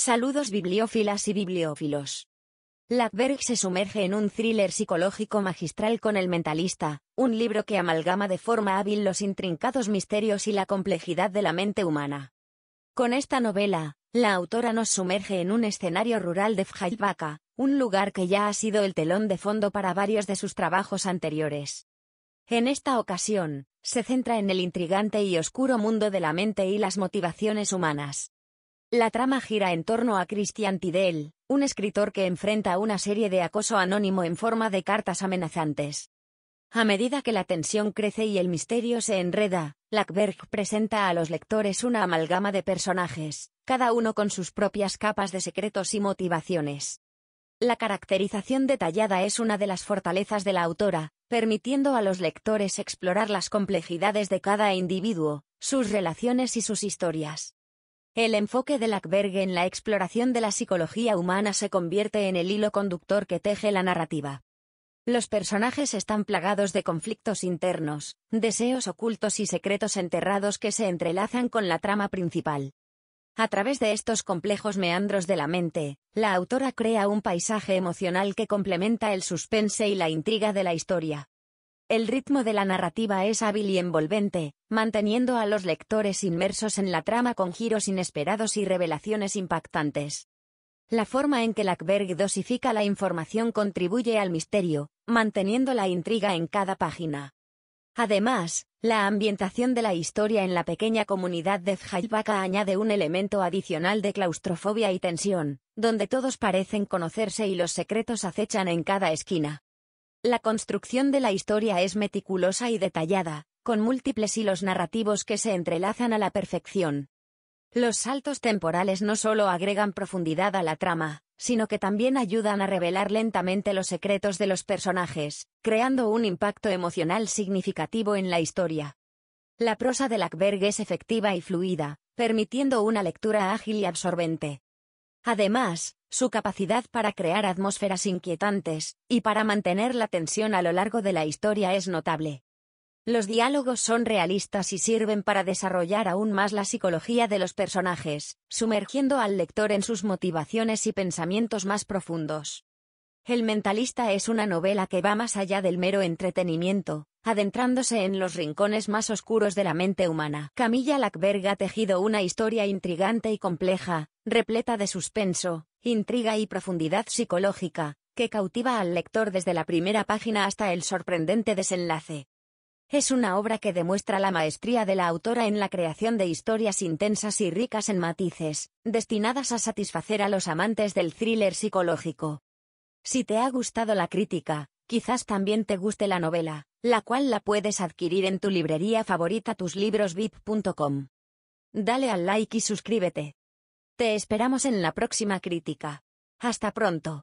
Saludos bibliófilas y bibliófilos. Lackberg se sumerge en un thriller psicológico magistral con El Mentalista, un libro que amalgama de forma hábil los intrincados misterios y la complejidad de la mente humana. Con esta novela, la autora nos sumerge en un escenario rural de Fjallbaka, un lugar que ya ha sido el telón de fondo para varios de sus trabajos anteriores. En esta ocasión, se centra en el intrigante y oscuro mundo de la mente y las motivaciones humanas. La trama gira en torno a Christian Tidell, un escritor que enfrenta una serie de acoso anónimo en forma de cartas amenazantes. A medida que la tensión crece y el misterio se enreda, Lackberg presenta a los lectores una amalgama de personajes, cada uno con sus propias capas de secretos y motivaciones. La caracterización detallada es una de las fortalezas de la autora, permitiendo a los lectores explorar las complejidades de cada individuo, sus relaciones y sus historias. El enfoque de Lackberg en la exploración de la psicología humana se convierte en el hilo conductor que teje la narrativa. Los personajes están plagados de conflictos internos, deseos ocultos y secretos enterrados que se entrelazan con la trama principal. A través de estos complejos meandros de la mente, la autora crea un paisaje emocional que complementa el suspense y la intriga de la historia. El ritmo de la narrativa es hábil y envolvente, manteniendo a los lectores inmersos en la trama con giros inesperados y revelaciones impactantes. La forma en que Lackberg dosifica la información contribuye al misterio, manteniendo la intriga en cada página. Además, la ambientación de la historia en la pequeña comunidad de Zhaibaka añade un elemento adicional de claustrofobia y tensión, donde todos parecen conocerse y los secretos acechan en cada esquina. La construcción de la historia es meticulosa y detallada, con múltiples hilos narrativos que se entrelazan a la perfección. Los saltos temporales no solo agregan profundidad a la trama, sino que también ayudan a revelar lentamente los secretos de los personajes, creando un impacto emocional significativo en la historia. La prosa de Lackberg es efectiva y fluida, permitiendo una lectura ágil y absorbente. Además, su capacidad para crear atmósferas inquietantes, y para mantener la tensión a lo largo de la historia es notable. Los diálogos son realistas y sirven para desarrollar aún más la psicología de los personajes, sumergiendo al lector en sus motivaciones y pensamientos más profundos. El mentalista es una novela que va más allá del mero entretenimiento, adentrándose en los rincones más oscuros de la mente humana. Camilla Lackberg ha tejido una historia intrigante y compleja, repleta de suspenso, intriga y profundidad psicológica, que cautiva al lector desde la primera página hasta el sorprendente desenlace. Es una obra que demuestra la maestría de la autora en la creación de historias intensas y ricas en matices, destinadas a satisfacer a los amantes del thriller psicológico. Si te ha gustado la crítica, quizás también te guste la novela, la cual la puedes adquirir en tu librería favorita tuslibrosvip.com. Dale al like y suscríbete. Te esperamos en la próxima crítica. Hasta pronto.